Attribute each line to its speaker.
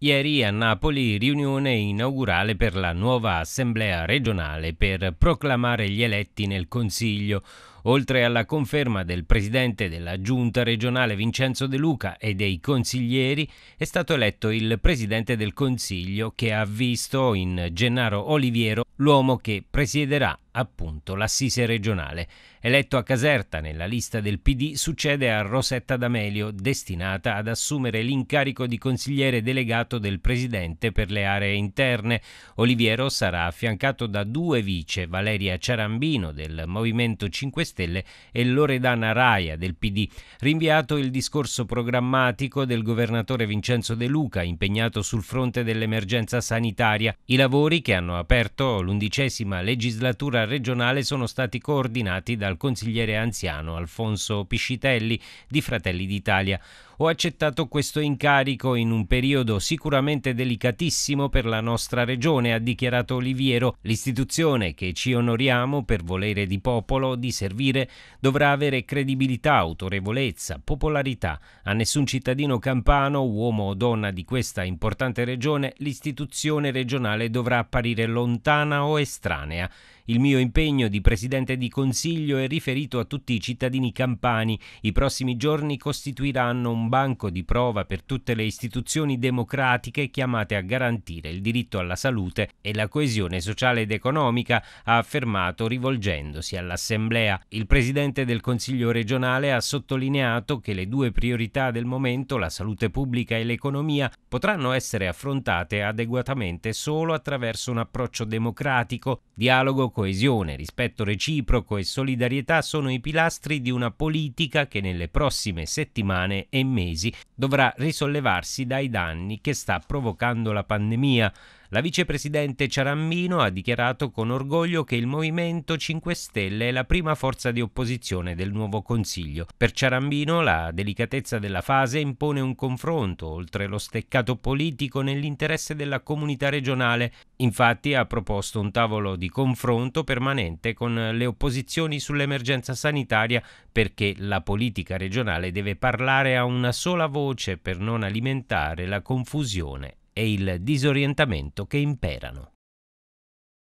Speaker 1: Ieri a Napoli riunione inaugurale per la nuova assemblea regionale per proclamare gli eletti nel Consiglio. Oltre alla conferma del presidente della giunta regionale Vincenzo De Luca e dei consiglieri, è stato eletto il presidente del Consiglio che ha visto in Gennaro Oliviero l'uomo che presiederà appunto l'assise regionale. Eletto a Caserta nella lista del PD succede a Rosetta D'Amelio, destinata ad assumere l'incarico di consigliere delegato del presidente per le aree interne. Oliviero sarà affiancato da due vice, Valeria Ciarambino del Movimento 5 Stelle e Loredana Raia del PD. Rinviato il discorso programmatico del governatore Vincenzo De Luca, impegnato sul fronte dell'emergenza sanitaria. I lavori che hanno aperto l'undicesima legislatura regionale sono stati coordinati dal consigliere anziano Alfonso Piscitelli di Fratelli d'Italia ho accettato questo incarico in un periodo sicuramente delicatissimo per la nostra regione, ha dichiarato Oliviero. L'istituzione che ci onoriamo per volere di popolo di servire dovrà avere credibilità, autorevolezza, popolarità. A nessun cittadino campano, uomo o donna di questa importante regione, l'istituzione regionale dovrà apparire lontana o estranea. Il mio impegno di Presidente di Consiglio è riferito a tutti i cittadini campani. I prossimi giorni costituiranno un banco di prova per tutte le istituzioni democratiche chiamate a garantire il diritto alla salute e la coesione sociale ed economica, ha affermato rivolgendosi all'Assemblea. Il Presidente del Consiglio regionale ha sottolineato che le due priorità del momento, la salute pubblica e l'economia, potranno essere affrontate adeguatamente solo attraverso un approccio democratico. Dialogo, coesione, rispetto reciproco e solidarietà sono i pilastri di una politica che nelle prossime settimane e mesi mesi dovrà risollevarsi dai danni che sta provocando la pandemia. La vicepresidente Ciarammino ha dichiarato con orgoglio che il Movimento 5 Stelle è la prima forza di opposizione del nuovo Consiglio. Per Ciarambino la delicatezza della fase impone un confronto, oltre lo steccato politico, nell'interesse della comunità regionale. Infatti ha proposto un tavolo di confronto permanente con le opposizioni sull'emergenza sanitaria perché la politica regionale deve parlare a una sola voce per non alimentare la confusione e il disorientamento che imperano.